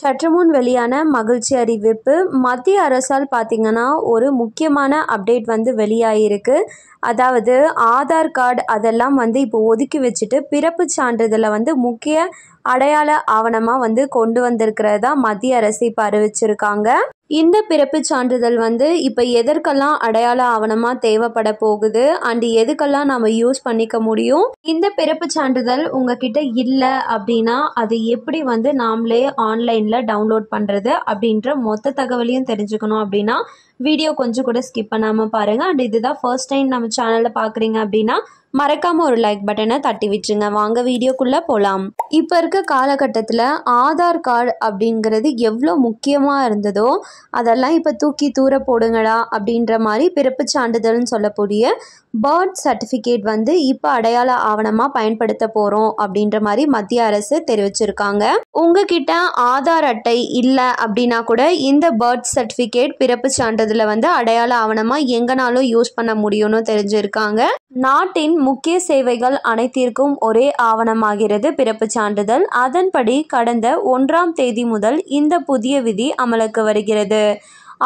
சற்றுமுன் வெளியான மகிழ்ச்சி அறிவிப்பு மத்திய அரசால் பார்த்திங்கன்னா ஒரு முக்கியமான அப்டேட் வந்து வெளியாகிருக்கு அதாவது ஆதார் கார்டு அதெல்லாம் வந்து இப்போ ஒதுக்கி வச்சுட்டு பிறப்பு சான்றிதழை வந்து முக்கிய அடையாள ஆவணமாக வந்து கொண்டு வந்திருக்கிறதா மத்திய அரசு இப்போ அறிவிச்சிருக்காங்க இந்த பிறப்பு சான்றிதழ் வந்து இப்போ எதற்கெல்லாம் அடையாள ஆவணமாக தேவைப்பட போகுது அண்ட் எதுக்கெல்லாம் நம்ம யூஸ் பண்ணிக்க முடியும் இந்த பிறப்பு சான்றிதழ் உங்ககிட்ட இல்லை அப்படின்னா அது எப்படி வந்து நாமளே ஆன்லைனில் டவுன்லோட் பண்ணுறது அப்படின்ற மொத்த தகவலையும் தெரிஞ்சுக்கணும் அப்படின்னா வீடியோ கொஞ்சம் கூட ஸ்கிப் பண்ணாமல் பாருங்கள் அண்ட் இதுதான் ஃபர்ஸ்ட் டைம் நம்ம சேனலில் பார்க்குறீங்க அப்படின்னா மறக்காமல் ஒரு லைக் பட்டனை தட்டி விட்டுருங்க வாங்க வீடியோக்குள்ளே போகலாம் இப்போ இருக்க காலகட்டத்தில் ஆதார் கார்டு அப்படிங்கிறது எவ்வளோ முக்கியமாக இருந்ததோ அதெல்லாம் இப்போ தூக்கி தூர போடுங்களா அப்படின்ற மாதிரி பிறப்பு சான்றிதழ்னு சொல்லக்கூடிய பர்த் சர்டிஃபிகேட் வந்து இப்போ அடையாள ஆவணமாக பயன்படுத்த போகிறோம் அப்படின்ற மாதிரி மத்திய அரசு தெரிவிச்சிருக்காங்க உங்ககிட்ட ஆதார் அட்டை இல்லை அப்படின்னா கூட இந்த பர்த் சர்டிஃபிகேட் பிறப்பு சான்றிதழில் வந்து அடையாள ஆவணமாக எங்கனாலும் யூஸ் பண்ண முடியும்னு தெரிஞ்சிருக்காங்க நாட்டின் முக்கிய சேவைகள் அனைத்திற்கும் ஒரே ஆவணமாகிறது பிறப்பு சான்றிதழ் அதன்படி கடந்த ஒன்றாம் தேதி முதல் இந்த புதிய விதி அமலுக்கு வருகிறது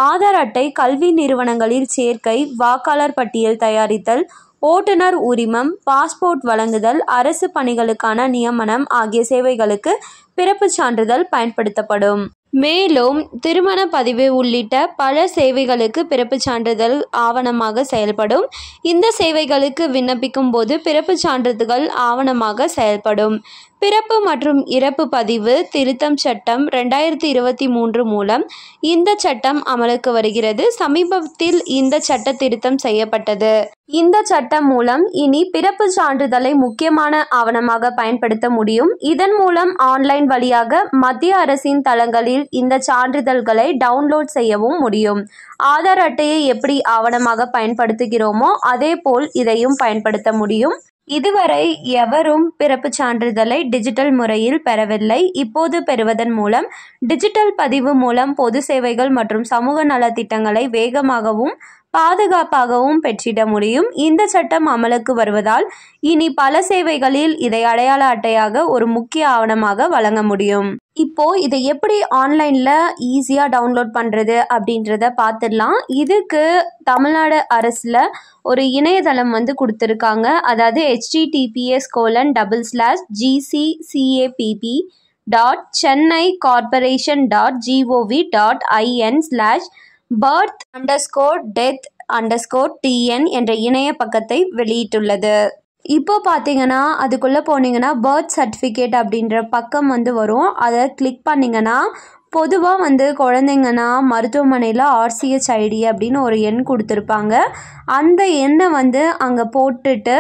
ஆதார் அட்டை கல்வி நிறுவனங்களில் சேர்க்கை வாக்காளர் பட்டியல் தயாரித்தல் ஓட்டுநர் உரிமம் பாஸ்போர்ட் வழங்குதல் அரசு பணிகளுக்கான நியமனம் ஆகிய சேவைகளுக்கு பிறப்புச் சான்றிதழ் பயன்படுத்தப்படும் மேலும் திருமண பதிவு உள்ளிட்ட பல சேவைகளுக்கு பிறப்புச் சான்றிதழ் ஆவணமாக செயல்படும் இந்த சேவைகளுக்கு விண்ணப்பிக்கும் போது பிறப்புச் சான்றிதழ்கள் ஆவணமாக செயல்படும் பிறப்பு மற்றும் இறப்பு பதிவு திருத்தம் சட்டம் ரெண்டாயிரத்தி இருபத்தி மூன்று மூலம் இந்த சட்டம் அமலுக்கு வருகிறது சமீபத்தில் இந்த சட்ட திருத்தம் செய்யப்பட்டது இந்த சட்டம் மூலம் இனி பிறப்பு சான்றிதழை முக்கியமான ஆவணமாக பயன்படுத்த முடியும் இதன் மூலம் ஆன்லைன் வழியாக மத்திய அரசின் தளங்களில் இந்த சான்றிதழ்களை டவுன்லோட் செய்யவும் முடியும் ஆதார் அட்டையை எப்படி ஆவணமாக பயன்படுத்துகிறோமோ அதேபோல் இதையும் பயன்படுத்த முடியும் இதுவரை எவரும் பிறப்பு சான்றிதழை டிஜிட்டல் முறையில் பெறவில்லை இப்போது பெறுவதன் மூலம் டிஜிட்டல் பதிவு மூலம் பொது சேவைகள் மற்றும் சமூக நலத்திட்டங்களை வேகமாகவும் பாதுகாப்பாகவும் பெற்றிட முடியும் இந்த சட்டம் அமலுக்கு வருவதால் இனி பல சேவைகளில் இதை அடையாள அட்டையாக ஒரு முக்கிய ஆவணமாக வழங்க முடியும் இப்போ இதை எப்படி ஆன்லைனில் ஈஸியாக டவுன்லோட் பண்ணுறது அப்படின்றத பார்த்துடலாம் இதுக்கு தமிழ்நாடு அரசில் ஒரு இணையதளம் வந்து கொடுத்துருக்காங்க அதாவது HTTPS colon double slash GCCAPP dot Chennai corporation dot GOV dot IN slash birth underscore death underscore TN என்ற இணைய பக்கத்தை வெளியிட்டுள்ளது இப்போ பார்த்தீங்கன்னா அதுக்குள்ளே போனீங்கன்னா பர்த் சர்டிஃபிகேட் அப்படின்ற பக்கம் வந்து வரும் அதை கிளிக் பண்ணிங்கன்னா பொதுவாக வந்து குழந்தைங்கன்னா மருத்துவமனையில் ஆர்சிஹெச் ஐடி அப்படின்னு ஒரு எண் கொடுத்துருப்பாங்க அந்த எண்ணை வந்து அங்கே போட்டுட்டு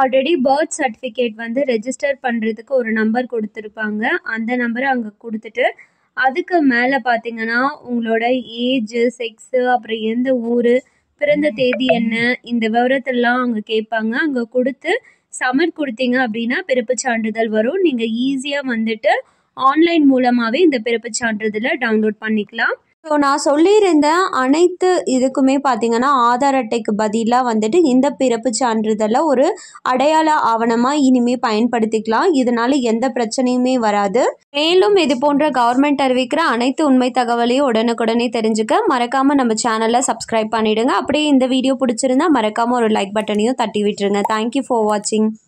ஆல்ரெடி பர்த் சர்டிஃபிகேட் வந்து ரெஜிஸ்டர் பண்ணுறதுக்கு ஒரு நம்பர் கொடுத்துருப்பாங்க அந்த நம்பரை அங்கே கொடுத்துட்டு அதுக்கு மேலே பார்த்தீங்கன்னா உங்களோட ஏஜ் செக்ஸு அப்புறம் எந்த ஊர் பிறந்த தேதி என்ன இந்த விவரத்தெல்லாம் அவங்க கேட்பாங்க அங்கே கொடுத்து சமர் கொடுத்தீங்க அப்படின்னா பிறப்பு சான்றிதழ் வரும் நீங்கள் ஈஸியாக வந்துட்டு ஆன்லைன் மூலமாகவே இந்த பிறப்பு சான்றிதழை டவுன்லோட் பண்ணிக்கலாம் ஸோ நான் சொல்லியிருந்த அனைத்து இதுக்குமே பார்த்திங்கன்னா ஆதார் அட்டைக்கு பதிலாக வந்துட்டு இந்த பிறப்பு சான்றிதழை ஒரு அடையாள ஆவணமாக இனிமேல் பயன்படுத்திக்கலாம் இதனால் எந்த பிரச்சனையுமே வராது மேலும் இது போன்ற கவர்மெண்ட் அறிவிக்கிற அனைத்து உண்மை தகவலையும் உடனுக்குடனே தெரிஞ்சுக்க மறக்காமல் நம்ம சேனலை சப்ஸ்கிரைப் பண்ணிவிடுங்க அப்படியே இந்த வீடியோ பிடிச்சிருந்தா மறக்காமல் ஒரு லைக் பட்டனையும் தட்டி விட்டுருங்க தேங்க்யூ ஃபார் வாட்சிங்